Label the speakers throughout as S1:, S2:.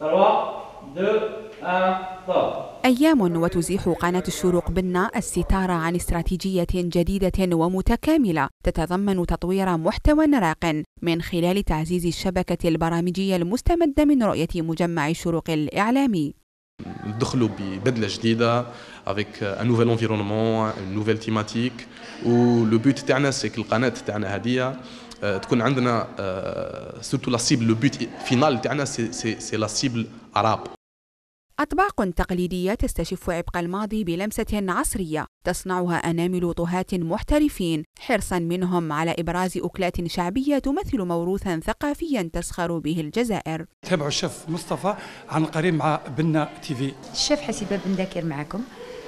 S1: آه، أيام وتزيح قناة الشروق بنا الستارة عن استراتيجية جديدة ومتكاملة تتضمن تطوير محتوى راق من خلال تعزيز الشبكة البرامجية المستمدة من رؤية مجمع الشروق الإعلامي.
S2: ندخلوا ببدله جديده nouvel ان نوفيل انفيرونمون نوفيل تيماتيك ولو بوت تاعنا que القناه تاعنا هادية آه، تكون عندنا سورتو لا سيبل لو بوت فينال تاعنا سي لا سيبل عرب
S1: أطباق تقليدية تستشف عبق الماضي بلمسة عصرية تصنعها أنامل طهاة محترفين حرصا منهم على إبراز أكلات شعبية تمثل موروثا ثقافيا تسخر به الجزائر تابعوا الشيف مصطفى عن قريب مع بنا تي في الشيف حسيبة بن ذاكر معكم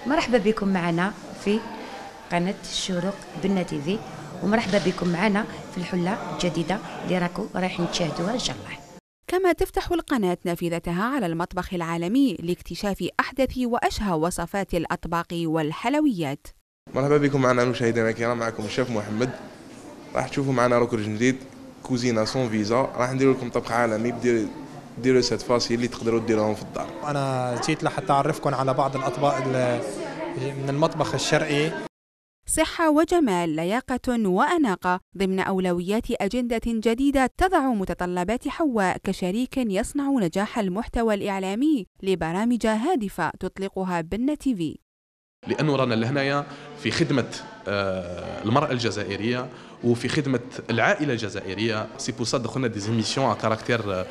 S1: مرحبا بكم معنا في قناة الشروق بنا تي في ومرحبا بكم معنا في الحله الجديده اللي راكم رايحين تشاهدوها ان شاء الله كما تفتح القناة نافذتها على المطبخ العالمي لاكتشاف أحدث وأشهى وصفات الأطباق والحلويات
S2: مرحبا بكم معنا مشاهدينا الكرام معكم الشيف محمد راح تشوفوا معنا ركن جديد كوزينه سون فيزا راح ندير لكم طبخ عالمي بدير ديروا سات فاسي اللي تقدروا ديروهم في الدار انا جيت لحتى اعرفكم على بعض الاطباق من المطبخ الشرقي
S1: صحة وجمال، لياقة وأناقة ضمن أولويات أجندة جديدة تضع متطلبات حواء كشريك يصنع نجاح المحتوى الإعلامي لبرامج هادفة تطلقها بنا تيفي.
S2: لأنه رانا لهنايا في خدمة آه، المرأة الجزائرية وفي خدمة العائلة الجزائرية سي بو سا دخلنا ديزيميسيون ا كاركتير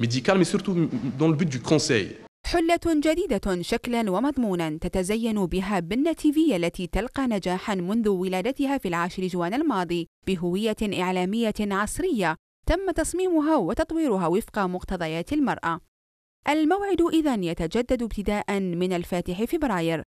S2: ميديكال مي سورتو دون لو بوت دو كونساي
S1: حلة جديدة شكلا ومضمونا تتزين بها بنة تيفي التي تلقى نجاحا منذ ولادتها في العاشر جوان الماضي بهوية إعلامية عصرية تم تصميمها وتطويرها وفق مقتضيات المرأة الموعد إذا يتجدد ابتداء من الفاتح فبراير